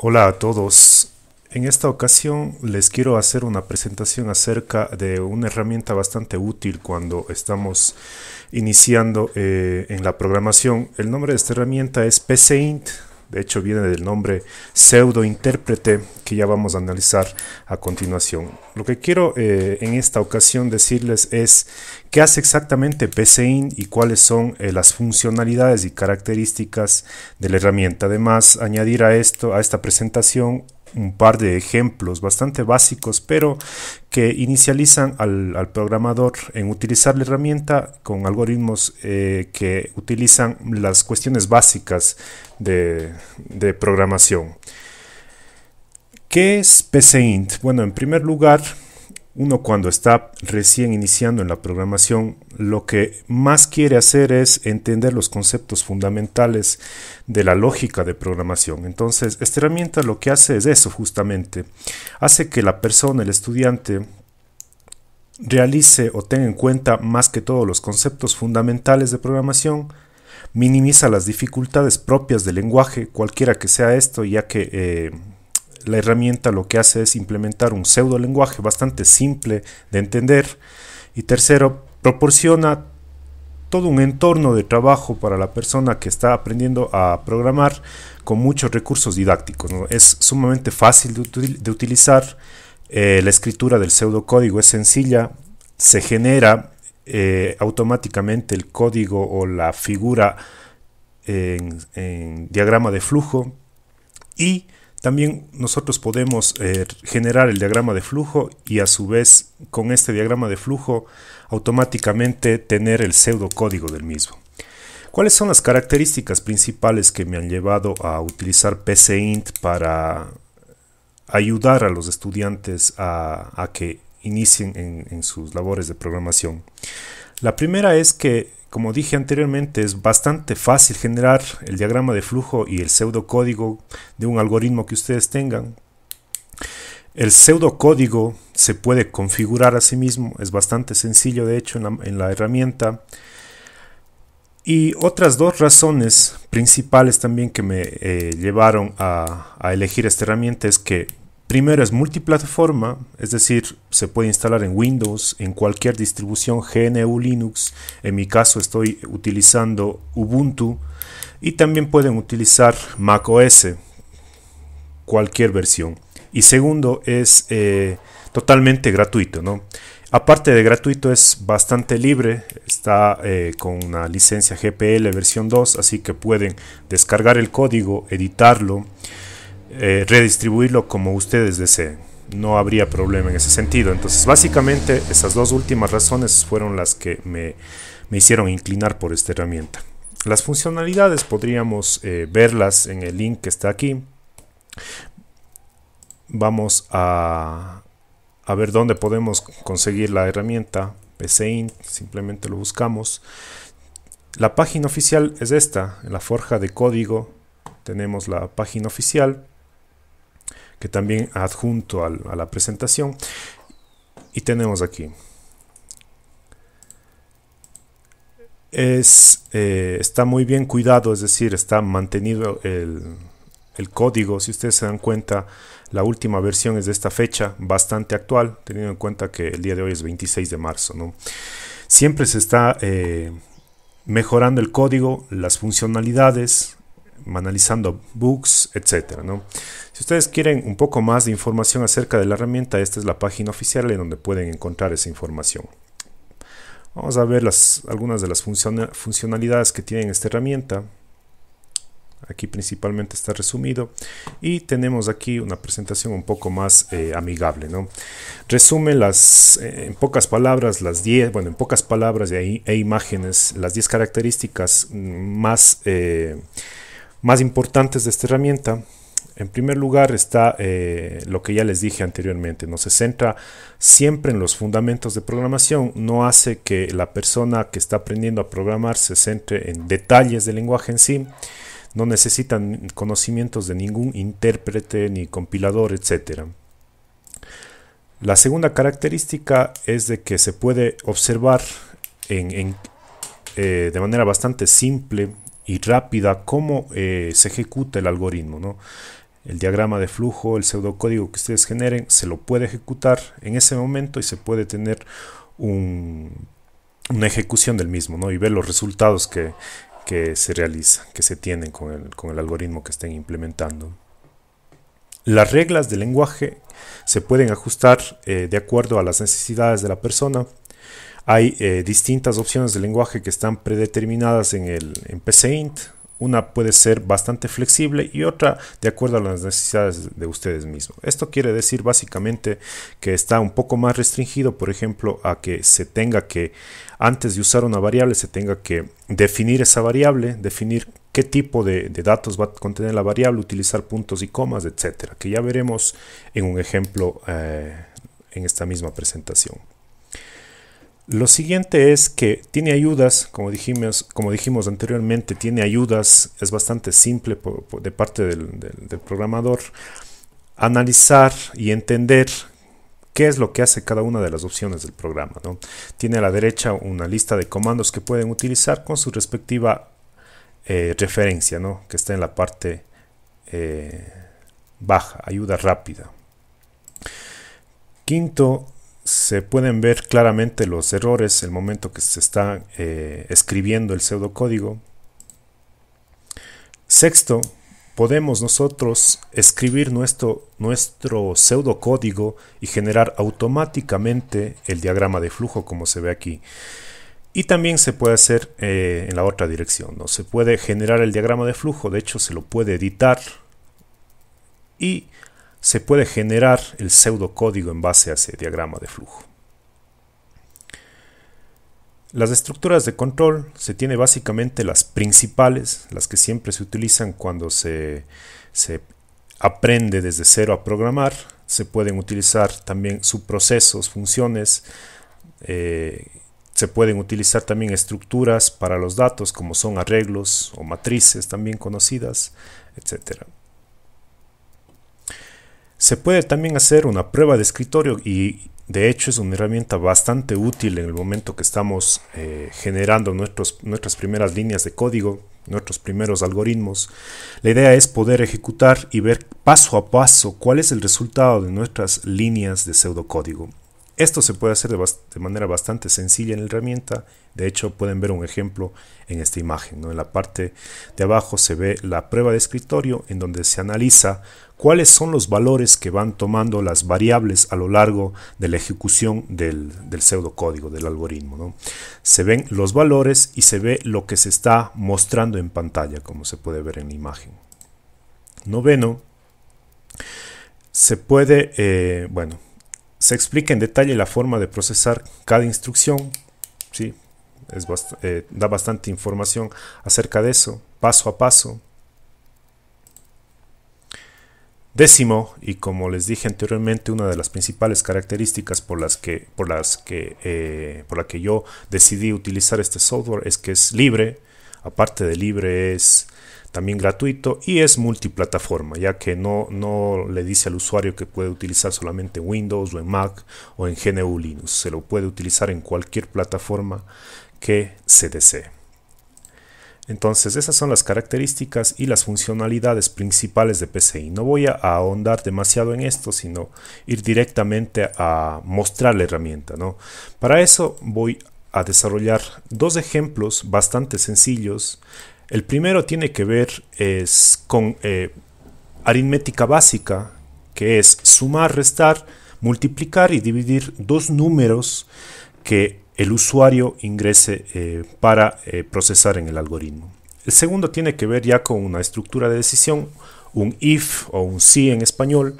Hola a todos. En esta ocasión les quiero hacer una presentación acerca de una herramienta bastante útil cuando estamos iniciando eh, en la programación. El nombre de esta herramienta es PCInt de hecho, viene del nombre pseudo intérprete que ya vamos a analizar a continuación. Lo que quiero eh, en esta ocasión decirles es qué hace exactamente PCIN y cuáles son eh, las funcionalidades y características de la herramienta. Además, añadir a esto, a esta presentación, un par de ejemplos bastante básicos, pero que inicializan al, programador en utilizar la herramienta con algoritmos eh, que utilizan las cuestiones básicas de, de programación. ¿Qué es PCINT? Bueno, en primer lugar, uno cuando está recién iniciando en la programación, lo que más quiere hacer es entender los conceptos fundamentales de la lógica de programación. Entonces, esta herramienta lo que hace es eso justamente. Hace que la persona, el estudiante, realice o tenga en cuenta más que todo los conceptos fundamentales de programación, minimiza las dificultades propias del lenguaje, cualquiera que sea esto, ya que... Eh, la herramienta lo que hace es implementar un pseudo lenguaje bastante simple de entender. Y tercero, proporciona todo un entorno de trabajo para la persona que está aprendiendo a programar con muchos recursos didácticos. Es sumamente fácil de, utilizar. Eh, la escritura del pseudocódigo es sencilla. Se genera eh, automáticamente el código o la figura en, en diagrama de flujo y también nosotros podemos eh, generar el diagrama de flujo y a su vez con este diagrama de flujo automáticamente tener el pseudocódigo del mismo. ¿Cuáles son las características principales que me han llevado a utilizar PCINT para ayudar a los estudiantes a, que inicien en sus labores de programación? La primera es que como dije anteriormente, es bastante fácil generar el diagrama de flujo y el pseudocódigo de un algoritmo que ustedes tengan. El pseudocódigo se puede configurar a sí mismo, es bastante sencillo de hecho en la, herramienta. Y otras dos razones principales también que me eh, llevaron a, elegir esta herramienta es que Primero es multiplataforma, es decir, se puede instalar en Windows, en cualquier distribución GNU Linux, en mi caso estoy utilizando Ubuntu, y también pueden utilizar macOS, cualquier versión. Y segundo es eh, totalmente gratuito, ¿no? Aparte de gratuito es bastante libre, está eh, con una licencia GPL versión 2, así que pueden descargar el código, editarlo, eh, redistribuirlo como ustedes deseen. No habría problema en ese sentido. Entonces, básicamente, esas dos últimas razones fueron las que me, me hicieron inclinar por esta herramienta. Las funcionalidades podríamos eh, verlas en el link que está aquí. Vamos a, a ver dónde podemos conseguir la herramienta PCInt. Simplemente lo buscamos. La página oficial es esta, en la forja de código tenemos la página oficial que también adjunto a la presentación. Y tenemos aquí. Es, eh, está muy bien cuidado, es decir, está mantenido el, código. Si ustedes se dan cuenta, la última versión es de esta fecha, bastante actual, teniendo en cuenta que el día de hoy es 26 de marzo. ¿no? Siempre se está eh, mejorando el código, las funcionalidades, analizando books, etc. Si ustedes quieren un poco más de información acerca de la herramienta, esta es la página oficial en donde pueden encontrar esa información. Vamos a ver las, algunas de las funcionalidades que tiene esta herramienta. Aquí principalmente está resumido. Y tenemos aquí una presentación un poco más eh, amigable. ¿no? Resume las, eh, en pocas palabras, las 10, bueno, en pocas palabras e, imágenes, las 10 características mm, más... Eh, más importantes de esta herramienta. En primer lugar está eh, lo que ya les dije anteriormente, no se centra siempre en los fundamentos de programación, no hace que la persona que está aprendiendo a programar se centre en detalles del lenguaje en sí, no necesitan conocimientos de ningún intérprete ni compilador, etc. La segunda característica es de que se puede observar en, eh, de manera bastante simple y rápida cómo eh, se ejecuta el algoritmo. El diagrama de flujo, el pseudocódigo que ustedes generen, se lo puede ejecutar en ese momento y se puede tener una ejecución del mismo ¿no? y ver los resultados que, se realizan, que se tienen con el, algoritmo que estén implementando. Las reglas del lenguaje se pueden ajustar eh, de acuerdo a las necesidades de la persona hay eh, distintas opciones de lenguaje que están predeterminadas en, el, PCINT. Una puede ser bastante flexible y otra de acuerdo a las necesidades de ustedes mismos. Esto quiere decir básicamente que está un poco más restringido, por ejemplo, a que se tenga que, antes de usar una variable, se tenga que definir esa variable, definir qué tipo de, datos va a contener la variable, utilizar puntos y comas, etcétera, que ya veremos en un ejemplo eh, en esta misma presentación. Lo siguiente es que tiene ayudas, como dijimos, como dijimos anteriormente, tiene ayudas, es bastante simple de parte del, programador analizar y entender qué es lo que hace cada una de las opciones del programa. ¿no? Tiene a la derecha una lista de comandos que pueden utilizar con su respectiva eh, referencia, ¿no? que está en la parte eh, baja, ayuda rápida. Quinto, se pueden ver claramente los errores el momento que se está eh, escribiendo el pseudocódigo. Sexto, podemos nosotros escribir nuestro, nuestro pseudocódigo y generar automáticamente el diagrama de flujo como se ve aquí. Y también se puede hacer eh, en la otra dirección, ¿no? Se puede generar el diagrama de flujo, de hecho se lo puede editar y se puede generar el pseudocódigo en base a ese diagrama de flujo. Las estructuras de control se tiene básicamente las principales, las que siempre se utilizan cuando se, aprende desde cero a programar. Se pueden utilizar también subprocesos, funciones. Eh, se pueden utilizar también estructuras para los datos como son arreglos o matrices también conocidas, etcétera. Se puede también hacer una prueba de escritorio y de hecho es una herramienta bastante útil en el momento que estamos eh, generando nuestras primeras líneas de código, nuestros primeros algoritmos. La idea es poder ejecutar y ver paso a paso cuál es el resultado de nuestras líneas de pseudocódigo. Esto se puede hacer de, manera bastante sencilla en la herramienta. De hecho, pueden ver un ejemplo en esta imagen. En la parte de abajo se ve la prueba de escritorio en donde se analiza cuáles son los valores que van tomando las variables a lo largo de la ejecución del, pseudocódigo, del algoritmo. Se ven los valores y se ve lo que se está mostrando en pantalla, como se puede ver en la imagen. Noveno, se puede, eh, bueno, se explica en detalle la forma de procesar cada instrucción. ¿sí? Eh, da bastante información acerca de eso, paso a paso. Décimo, y como les dije anteriormente, una de las principales características por las que, por las que, eh, por la que yo decidí utilizar este software es que es libre. Aparte de libre, es también gratuito y es multiplataforma, ya que no, no le dice al usuario que puede utilizar solamente Windows o en Mac o en GNU Linux, se lo puede utilizar en cualquier plataforma que se desee. Entonces, esas son las características y las funcionalidades principales de PCI. No voy a ahondar demasiado en esto, sino ir directamente a mostrar la herramienta. ¿no? Para eso voy a desarrollar dos ejemplos bastante sencillos el primero tiene que ver con eh, aritmética básica, que es sumar, restar, multiplicar y dividir dos números que el usuario ingrese eh, para eh, procesar en el algoritmo. El segundo tiene que ver ya con una estructura de decisión, un if o un si en español.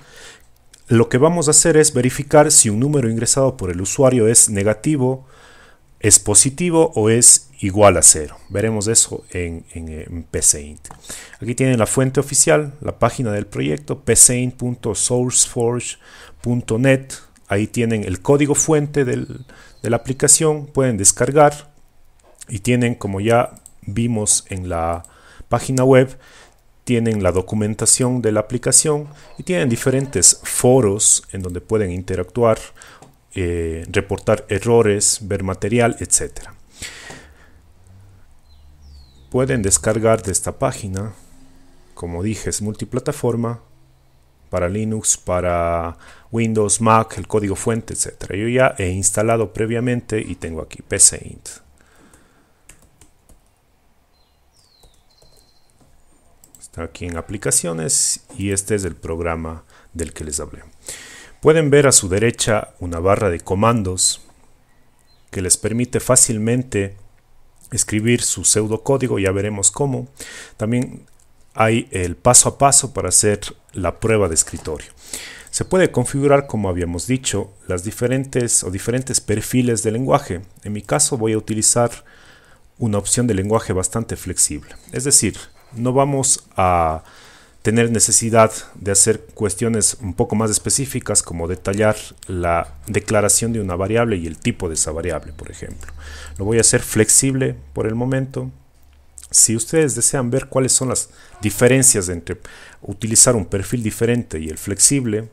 Lo que vamos a hacer es verificar si un número ingresado por el usuario es negativo, es positivo o es igual a cero. Veremos eso en, en, eh, Aquí tienen la fuente oficial, la página del proyecto, pcint.sourceforge.net. Ahí tienen el código fuente de la aplicación, pueden descargar y tienen, como ya vimos en la página web, tienen la documentación de la aplicación y tienen diferentes foros en donde pueden interactuar eh, reportar errores, ver material, etc. Pueden descargar de esta página, como dije, es multiplataforma para Linux, para Windows, Mac, el código fuente, etc. Yo ya he instalado previamente y tengo aquí PCInt. Está aquí en aplicaciones y este es el programa del que les hablé. Pueden ver a su derecha una barra de comandos que les permite fácilmente escribir su pseudocódigo, ya veremos cómo. También hay el paso a paso para hacer la prueba de escritorio. Se puede configurar, como habíamos dicho, las diferentes o diferentes perfiles de lenguaje. En mi caso voy a utilizar una opción de lenguaje bastante flexible. Es decir, no vamos a tener necesidad de hacer cuestiones un poco más específicas como detallar la declaración de una variable y el tipo de esa variable, por ejemplo. Lo voy a hacer flexible por el momento. Si ustedes desean ver cuáles son las diferencias entre utilizar un perfil diferente y el flexible,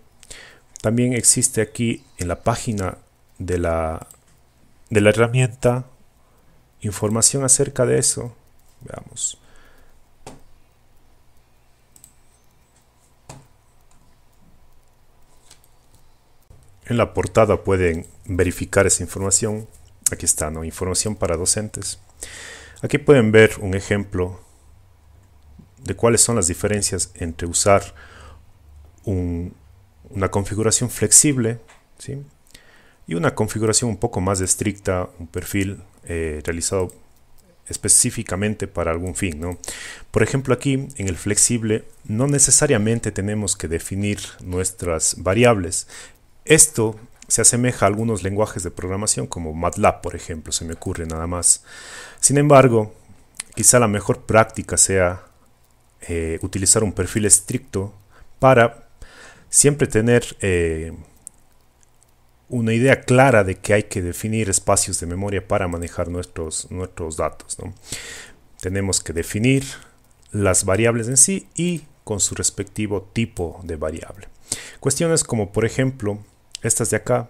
también existe aquí en la página de la, de la herramienta información acerca de eso. Veamos. En la portada pueden verificar esa información. Aquí está, ¿no? Información para docentes. Aquí pueden ver un ejemplo de cuáles son las diferencias entre usar una configuración flexible ¿sí? y una configuración un poco más estricta, un perfil eh, realizado específicamente para algún fin. ¿no? Por ejemplo, aquí en el flexible no necesariamente tenemos que definir nuestras variables. Esto se asemeja a algunos lenguajes de programación como MATLAB, por ejemplo, se me ocurre nada más. Sin embargo, quizá la mejor práctica sea eh, utilizar un perfil estricto para siempre tener eh, una idea clara de que hay que definir espacios de memoria para manejar nuestros, nuestros datos. Tenemos que definir las variables en sí y con su respectivo tipo de variable. Cuestiones como, por ejemplo, estas de acá,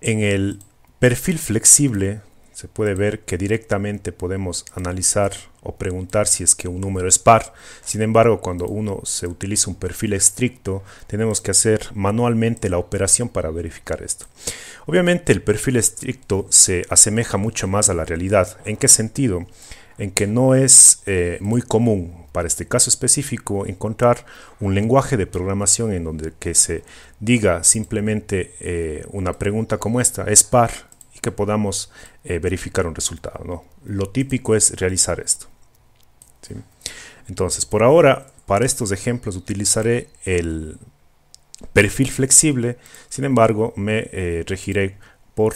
en el perfil flexible se puede ver que directamente podemos analizar o preguntar si es que un número es par. Sin embargo, cuando uno se utiliza un perfil estricto, tenemos que hacer manualmente la operación para verificar esto. Obviamente el perfil estricto se asemeja mucho más a la realidad. ¿En qué sentido? En que no es eh, muy común para este caso específico encontrar un lenguaje de programación en donde que se diga simplemente eh, una pregunta como esta, es par, y que podamos eh, verificar un resultado. ¿no? Lo típico es realizar esto. Entonces, por ahora, para estos ejemplos utilizaré el perfil flexible, sin embargo, me eh, regiré por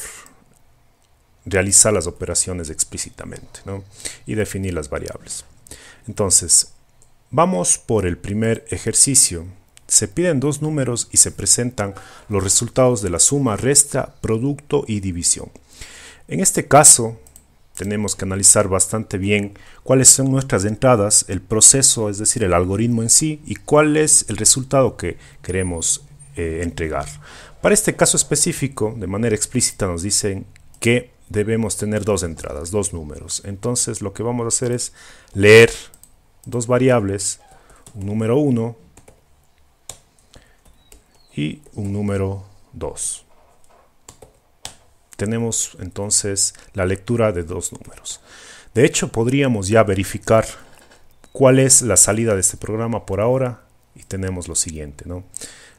realizar las operaciones explícitamente y definir las variables. Entonces, vamos por el primer ejercicio. Se piden dos números y se presentan los resultados de la suma, resta, producto y división. En este caso, tenemos que analizar bastante bien cuáles son nuestras entradas, el proceso, es decir, el algoritmo en sí, y cuál es el resultado que queremos eh, entregar. Para este caso específico, de manera explícita, nos dicen que debemos tener dos entradas, dos números. Entonces lo que vamos a hacer es leer dos variables, un número 1 y un número 2. Tenemos entonces la lectura de dos números. De hecho, podríamos ya verificar cuál es la salida de este programa por ahora y tenemos lo siguiente, ¿no?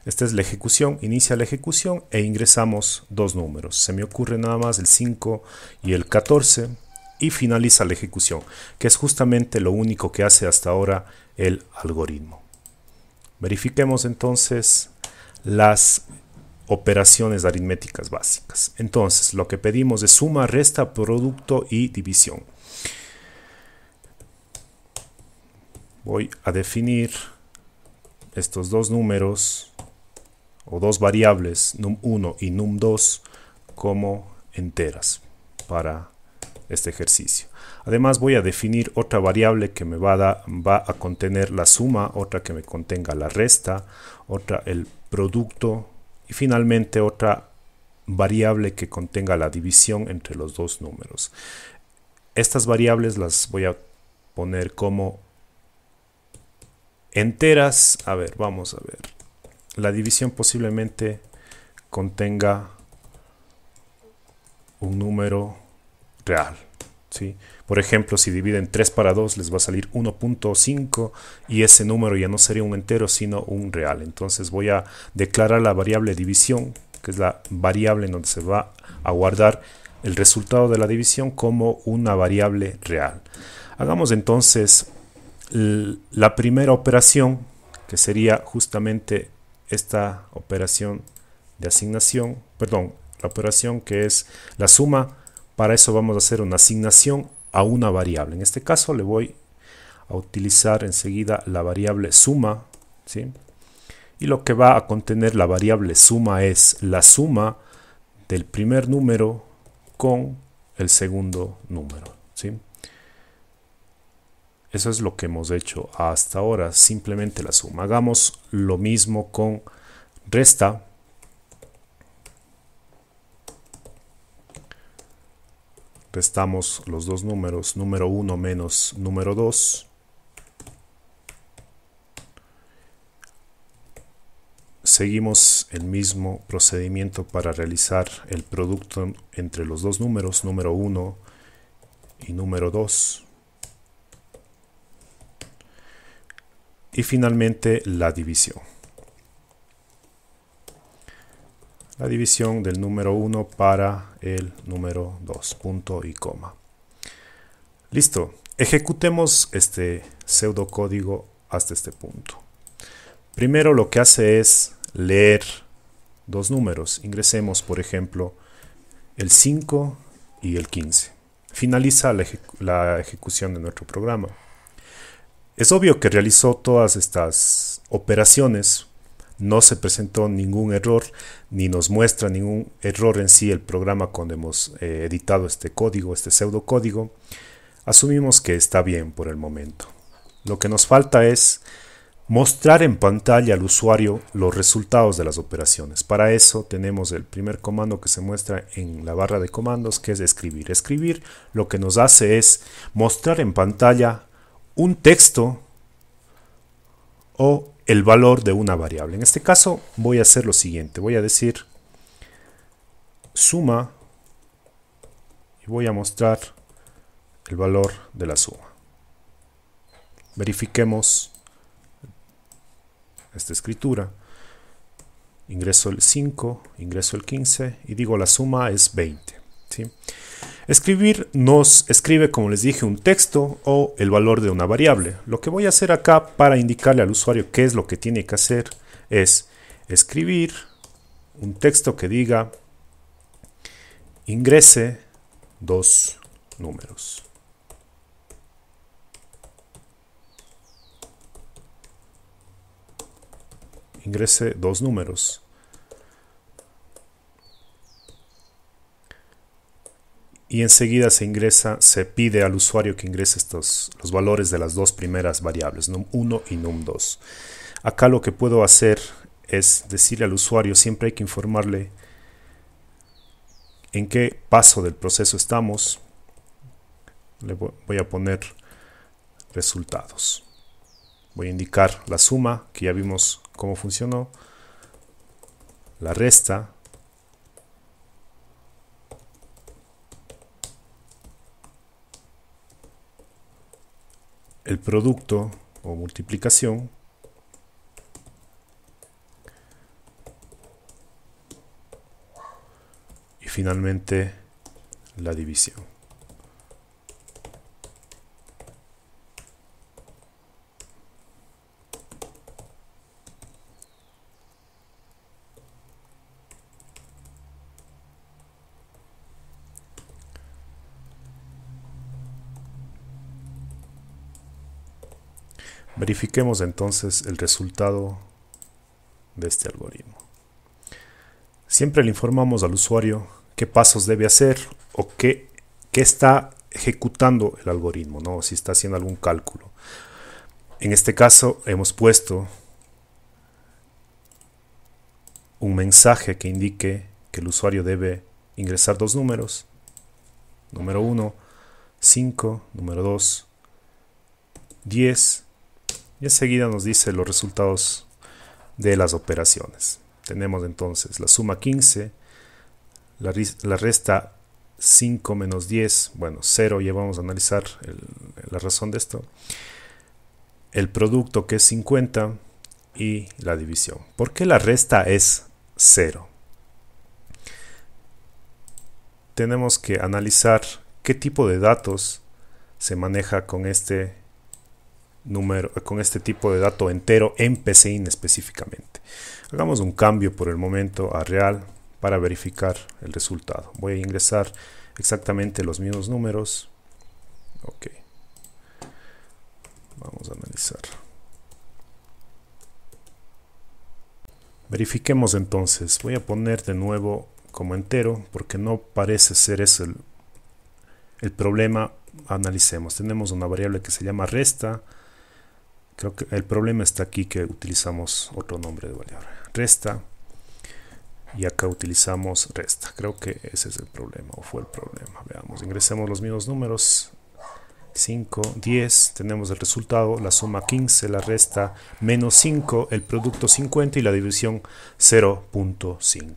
Esta es la ejecución, inicia la ejecución e ingresamos dos números. Se me ocurre nada más el 5 y el 14 y finaliza la ejecución, que es justamente lo único que hace hasta ahora el algoritmo. Verifiquemos entonces las operaciones aritméticas básicas. Entonces, lo que pedimos es suma, resta, producto y división. Voy a definir estos dos números o dos variables num1 y num2 como enteras para este ejercicio. Además voy a definir otra variable que me va a, va a contener la suma, otra que me contenga la resta, otra el producto y finalmente otra variable que contenga la división entre los dos números. Estas variables las voy a poner como enteras. A ver, vamos a ver la división posiblemente contenga un número real. ¿sí? Por ejemplo, si dividen 3 para 2, les va a salir 1.5 y ese número ya no sería un entero, sino un real. Entonces voy a declarar la variable división, que es la variable en donde se va a guardar el resultado de la división como una variable real. Hagamos entonces la primera operación, que sería justamente esta operación de asignación, perdón, la operación que es la suma, para eso vamos a hacer una asignación a una variable. En este caso le voy a utilizar enseguida la variable suma, ¿sí? Y lo que va a contener la variable suma es la suma del primer número con el segundo número, ¿sí? Eso es lo que hemos hecho hasta ahora, simplemente la suma. Hagamos lo mismo con resta. Restamos los dos números, número 1 menos número 2. Seguimos el mismo procedimiento para realizar el producto entre los dos números, número 1 y número 2. y finalmente la división. La división del número 1 para el número 2, punto y coma. Listo, ejecutemos este pseudocódigo hasta este punto. Primero lo que hace es leer dos números. Ingresemos, por ejemplo, el 5 y el 15. Finaliza la, la ejecución de nuestro programa. Es obvio que realizó todas estas operaciones, no se presentó ningún error, ni nos muestra ningún error en sí el programa cuando hemos eh, editado este código, este pseudocódigo. Asumimos que está bien por el momento. Lo que nos falta es mostrar en pantalla al usuario los resultados de las operaciones. Para eso tenemos el primer comando que se muestra en la barra de comandos, que es escribir. Escribir lo que nos hace es mostrar en pantalla un texto o el valor de una variable. En este caso voy a hacer lo siguiente, voy a decir suma y voy a mostrar el valor de la suma. Verifiquemos esta escritura. Ingreso el 5, ingreso el 15 y digo la suma es 20. Escribir nos escribe, como les dije, un texto o el valor de una variable. Lo que voy a hacer acá para indicarle al usuario qué es lo que tiene que hacer es escribir un texto que diga ingrese dos números. Ingrese dos números. y enseguida se ingresa, se pide al usuario que ingrese estos, los valores de las dos primeras variables, num1 y num2. Acá lo que puedo hacer es decirle al usuario, siempre hay que informarle en qué paso del proceso estamos. Le voy a poner resultados. Voy a indicar la suma, que ya vimos cómo funcionó, la resta, el producto o multiplicación y finalmente la división. Verifiquemos entonces el resultado de este algoritmo. Siempre le informamos al usuario qué pasos debe hacer o qué, está ejecutando el algoritmo, ¿no? si está haciendo algún cálculo. En este caso hemos puesto un mensaje que indique que el usuario debe ingresar dos números, número 1, 5, número 2, 10 y enseguida nos dice los resultados de las operaciones. Tenemos entonces la suma 15, la, resta 5 menos 10, bueno, 0, ya vamos a analizar la razón de esto. El producto que es 50 y la división. ¿Por qué la resta es 0? Tenemos que analizar qué tipo de datos se maneja con este número, con este tipo de dato entero en PCIN específicamente. Hagamos un cambio por el momento a real para verificar el resultado. Voy a ingresar exactamente los mismos números. Ok. Vamos a analizar. Verifiquemos entonces. Voy a poner de nuevo como entero porque no parece ser ese el problema. Analicemos. Tenemos una variable que se llama resta Creo que el problema está aquí que utilizamos otro nombre de variable. Resta. Y acá utilizamos resta. Creo que ese es el problema o fue el problema. Veamos, ingresemos los mismos números. 5, 10, tenemos el resultado, la suma 15, la resta menos 5, el producto 50 y la división 0.5.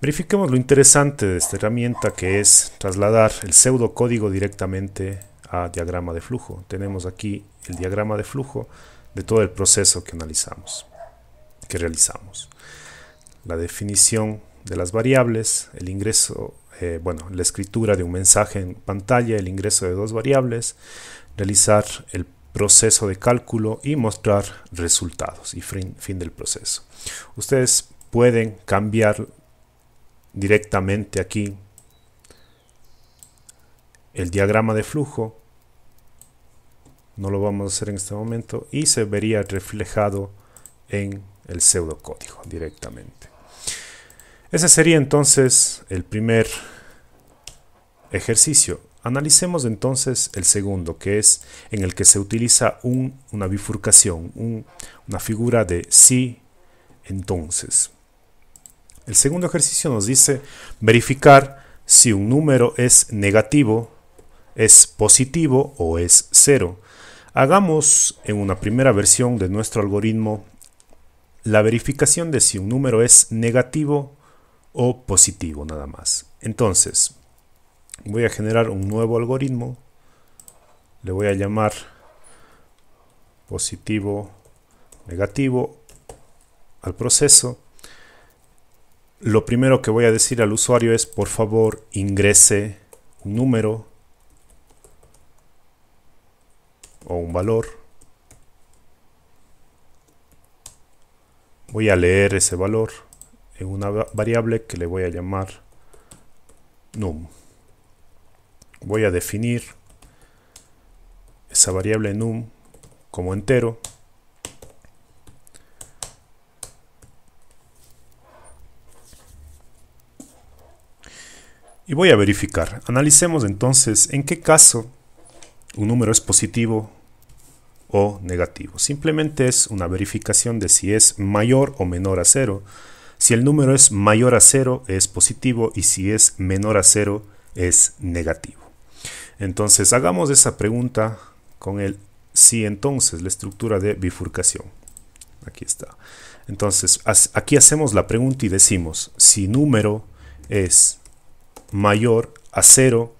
Verifiquemos lo interesante de esta herramienta que es trasladar el pseudocódigo directamente diagrama de flujo. Tenemos aquí el diagrama de flujo de todo el proceso que analizamos, que realizamos. La definición de las variables, el ingreso, eh, bueno, la escritura de un mensaje en pantalla, el ingreso de dos variables, realizar el proceso de cálculo y mostrar resultados y fin, fin del proceso. Ustedes pueden cambiar directamente aquí el diagrama de flujo no lo vamos a hacer en este momento y se vería reflejado en el pseudocódigo directamente. Ese sería entonces el primer ejercicio. Analicemos entonces el segundo, que es en el que se utiliza una bifurcación, una figura de sí entonces. El segundo ejercicio nos dice verificar si un número es negativo, es positivo o es cero. Hagamos en una primera versión de nuestro algoritmo la verificación de si un número es negativo o positivo nada más. Entonces, voy a generar un nuevo algoritmo. Le voy a llamar positivo, negativo al proceso. Lo primero que voy a decir al usuario es por favor ingrese un número o un valor. Voy a leer ese valor en una variable que le voy a llamar num. Voy a definir esa variable num como entero. Y voy a verificar. Analicemos entonces en qué caso un número es positivo o negativo. Simplemente es una verificación de si es mayor o menor a cero. Si el número es mayor a cero es positivo y si es menor a cero es negativo. Entonces hagamos esa pregunta con el si entonces la estructura de bifurcación. Aquí está. Entonces aquí hacemos la pregunta y decimos si número es mayor a cero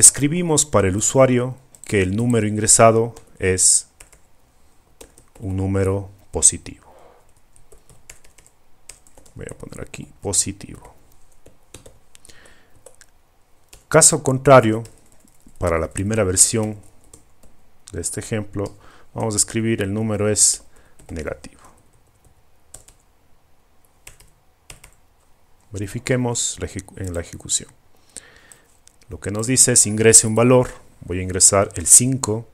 escribimos para el usuario que el número ingresado es un número positivo. Voy a poner aquí positivo. Caso contrario, para la primera versión de este ejemplo, vamos a escribir el número es negativo. Verifiquemos en la ejecución. Lo que nos dice es ingrese un valor. Voy a ingresar el 5.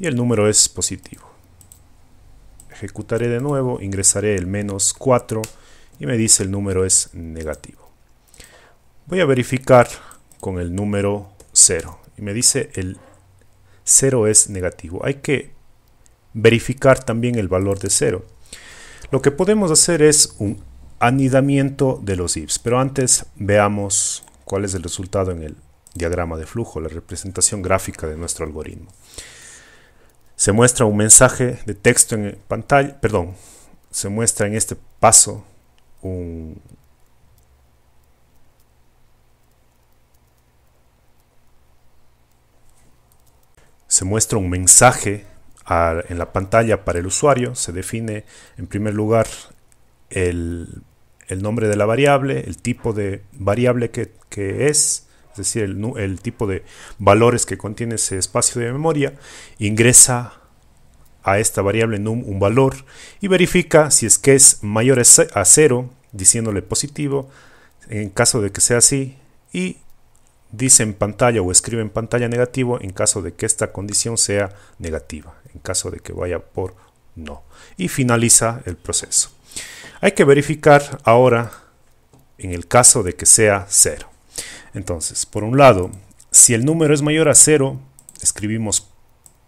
Y el número es positivo. Ejecutaré de nuevo, ingresaré el menos 4 y me dice el número es negativo. Voy a verificar con el número 0 y me dice el 0 es negativo. Hay que verificar también el valor de 0. Lo que podemos hacer es un anidamiento de los ifs, pero antes veamos cuál es el resultado en el diagrama de flujo, la representación gráfica de nuestro algoritmo. Se muestra un mensaje de texto en pantalla, perdón, se muestra en este paso un, se muestra un mensaje en la pantalla para el usuario. Se define en primer lugar el el nombre de la variable, el tipo de variable que, es, es decir, el, el, tipo de valores que contiene ese espacio de memoria, ingresa a esta variable num un valor y verifica si es que es mayor a cero, diciéndole positivo, en caso de que sea así, y dice en pantalla o escribe en pantalla negativo en caso de que esta condición sea negativa, en caso de que vaya por no. Y finaliza el proceso. Hay que verificar ahora en el caso de que sea 0. Entonces, por un lado, si el número es mayor a 0, escribimos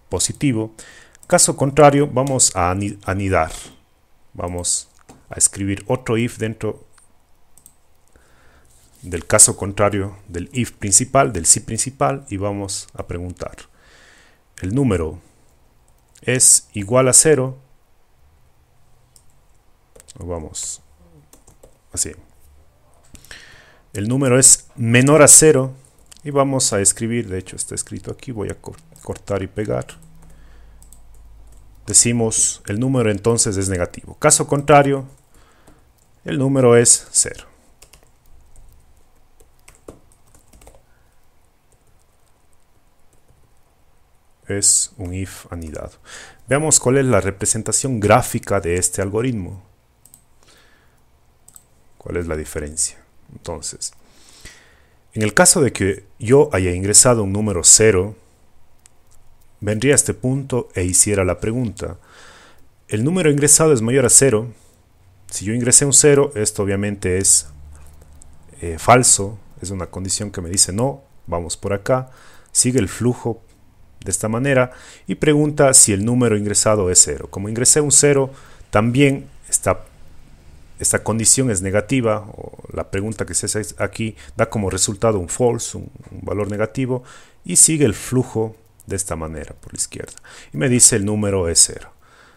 positivo. Caso contrario, vamos a anidar. Vamos a escribir otro if dentro del caso contrario del if principal, del si principal, y vamos a preguntar. El número es igual a 0 Vamos. Así. El número es menor a 0. Y vamos a escribir, de hecho está escrito aquí, voy a cortar y pegar. Decimos el número entonces es negativo. Caso contrario, el número es 0. Es un if anidado. Veamos cuál es la representación gráfica de este algoritmo. ¿Cuál es la diferencia? Entonces, en el caso de que yo haya ingresado un número 0, vendría a este punto e hiciera la pregunta. El número ingresado es mayor a 0. Si yo ingresé un 0, esto obviamente es eh, falso, es una condición que me dice no, vamos por acá, sigue el flujo de esta manera y pregunta si el número ingresado es 0. Como ingresé un 0, también está esta condición es negativa, o la pregunta que se hace aquí da como resultado un false, un, valor negativo, y sigue el flujo de esta manera por la izquierda. Y me dice el número es 0.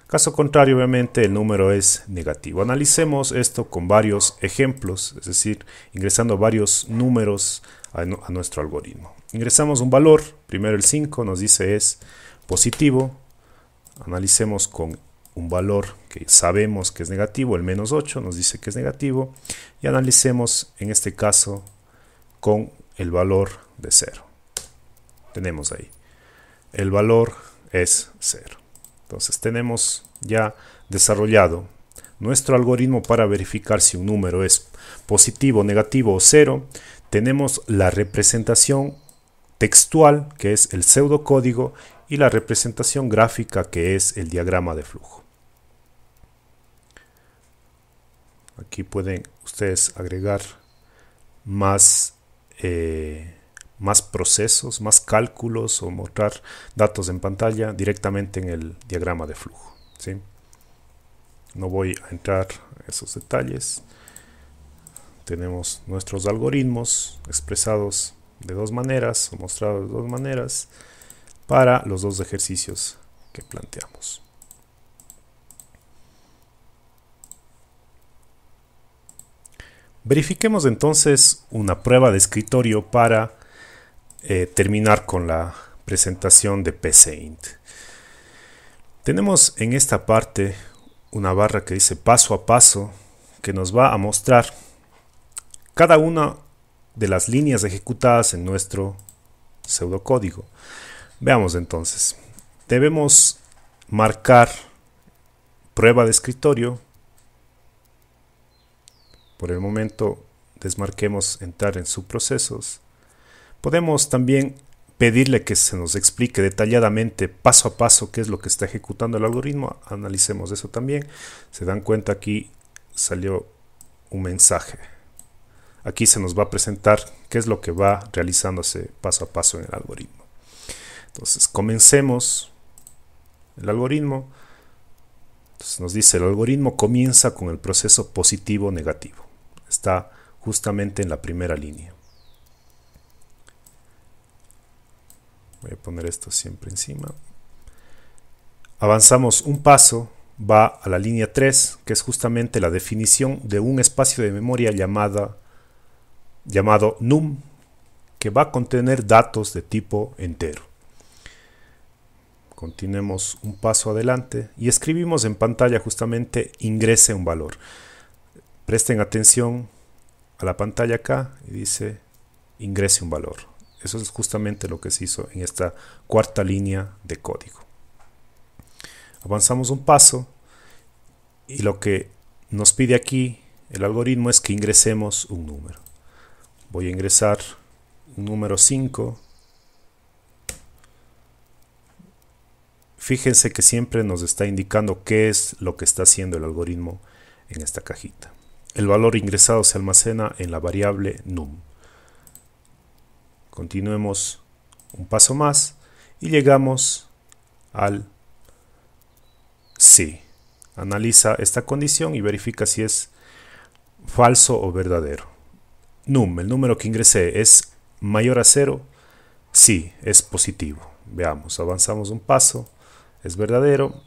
Caso contrario, obviamente, el número es negativo. Analicemos esto con varios ejemplos, es decir, ingresando varios números a, a nuestro algoritmo. Ingresamos un valor, primero el 5 nos dice es positivo, analicemos con un valor que sabemos que es negativo, el menos 8 nos dice que es negativo, y analicemos en este caso con el valor de 0. Tenemos ahí, el valor es 0. Entonces tenemos ya desarrollado nuestro algoritmo para verificar si un número es positivo, negativo o cero. Tenemos la representación textual, que es el pseudocódigo, y la representación gráfica, que es el diagrama de flujo. Aquí pueden ustedes agregar más, eh, más procesos, más cálculos o mostrar datos en pantalla directamente en el diagrama de flujo. No voy a entrar en esos detalles. Tenemos nuestros algoritmos expresados de dos maneras o mostrados de dos maneras para los dos ejercicios que planteamos. Verifiquemos entonces una prueba de escritorio para eh, terminar con la presentación de PCInt. Tenemos en esta parte una barra que dice paso a paso que nos va a mostrar cada una de las líneas ejecutadas en nuestro pseudocódigo. Veamos entonces. Debemos marcar prueba de escritorio por el momento desmarquemos entrar en subprocesos. Podemos también pedirle que se nos explique detalladamente, paso a paso, qué es lo que está ejecutando el algoritmo. Analicemos eso también. Se dan cuenta aquí salió un mensaje. Aquí se nos va a presentar qué es lo que va realizándose paso a paso en el algoritmo. Entonces, comencemos el algoritmo. Entonces nos dice, el algoritmo comienza con el proceso positivo-negativo está justamente en la primera línea. Voy a poner esto siempre encima. Avanzamos un paso, va a la línea 3, que es justamente la definición de un espacio de memoria llamada, llamado num, que va a contener datos de tipo entero. Continuemos un paso adelante y escribimos en pantalla justamente ingrese un valor. Presten atención a la pantalla acá y dice ingrese un valor. Eso es justamente lo que se hizo en esta cuarta línea de código. Avanzamos un paso y lo que nos pide aquí el algoritmo es que ingresemos un número. Voy a ingresar un número 5. Fíjense que siempre nos está indicando qué es lo que está haciendo el algoritmo en esta cajita. El valor ingresado se almacena en la variable num. Continuemos un paso más y llegamos al si. Analiza esta condición y verifica si es falso o verdadero. Num, el número que ingresé es mayor a cero. Sí, es positivo. Veamos, avanzamos un paso. Es verdadero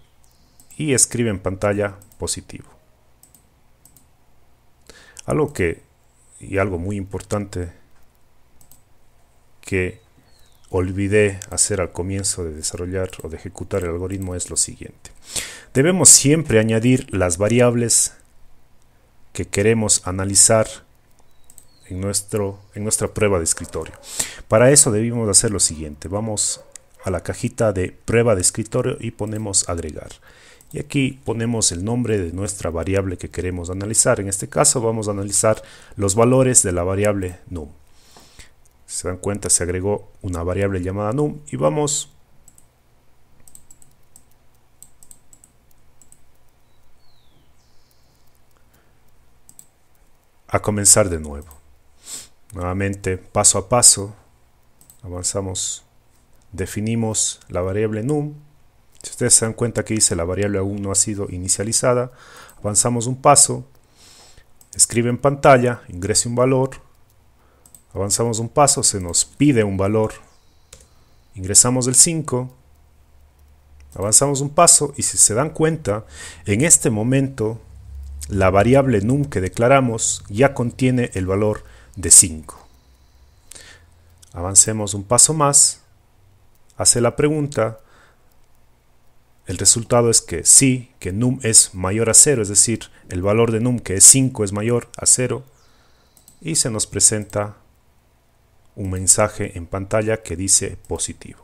y escribe en pantalla positivo. Algo que, y algo muy importante que olvidé hacer al comienzo de desarrollar o de ejecutar el algoritmo es lo siguiente. Debemos siempre añadir las variables que queremos analizar en, nuestro, en nuestra prueba de escritorio. Para eso debemos hacer lo siguiente. Vamos a la cajita de prueba de escritorio y ponemos agregar y aquí ponemos el nombre de nuestra variable que queremos analizar. En este caso vamos a analizar los valores de la variable num. Se dan cuenta, se agregó una variable llamada num y vamos a comenzar de nuevo. Nuevamente, paso a paso, avanzamos, definimos la variable num si ustedes se dan cuenta que dice la variable aún no ha sido inicializada, avanzamos un paso, escribe en pantalla, ingrese un valor, avanzamos un paso, se nos pide un valor, ingresamos el 5, avanzamos un paso y si se dan cuenta, en este momento la variable num que declaramos ya contiene el valor de 5. Avancemos un paso más, hace la pregunta, el resultado es que sí, que num es mayor a 0, es decir, el valor de num que es 5 es mayor a 0, y se nos presenta un mensaje en pantalla que dice positivo.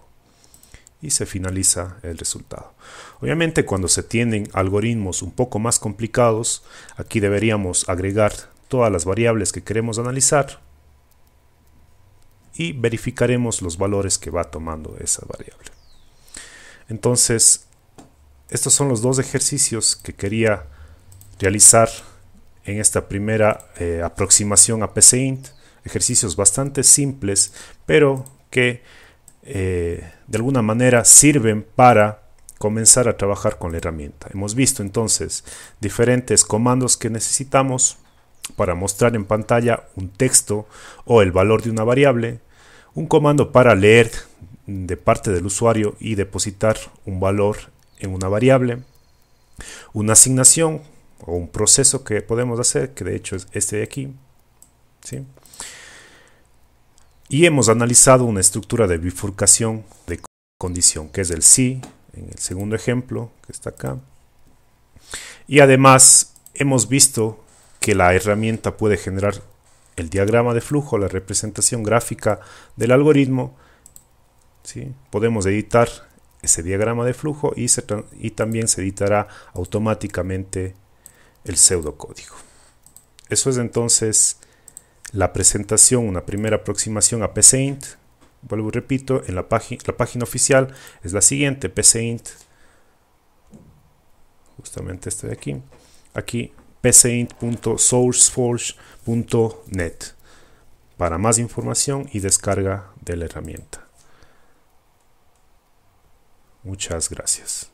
Y se finaliza el resultado. Obviamente cuando se tienen algoritmos un poco más complicados, aquí deberíamos agregar todas las variables que queremos analizar y verificaremos los valores que va tomando esa variable. Entonces, estos son los dos ejercicios que quería realizar en esta primera eh, aproximación a PCInt. Ejercicios bastante simples, pero que eh, de alguna manera sirven para comenzar a trabajar con la herramienta. Hemos visto entonces diferentes comandos que necesitamos para mostrar en pantalla un texto o el valor de una variable, un comando para leer de parte del usuario y depositar un valor en una variable, una asignación o un proceso que podemos hacer, que de hecho es este de aquí. ¿sí? Y hemos analizado una estructura de bifurcación de condición, que es el sí, en el segundo ejemplo, que está acá. Y además hemos visto que la herramienta puede generar el diagrama de flujo, la representación gráfica del algoritmo. ¿sí? Podemos editar ese diagrama de flujo y, y también se editará automáticamente el pseudocódigo. Eso es entonces la presentación, una primera aproximación a PCInt. Vuelvo y repito, en la, la página oficial es la siguiente, PCInt. Justamente esta de aquí. Aquí, pcint.sourceforge.net para más información y descarga de la herramienta. Muchas gracias.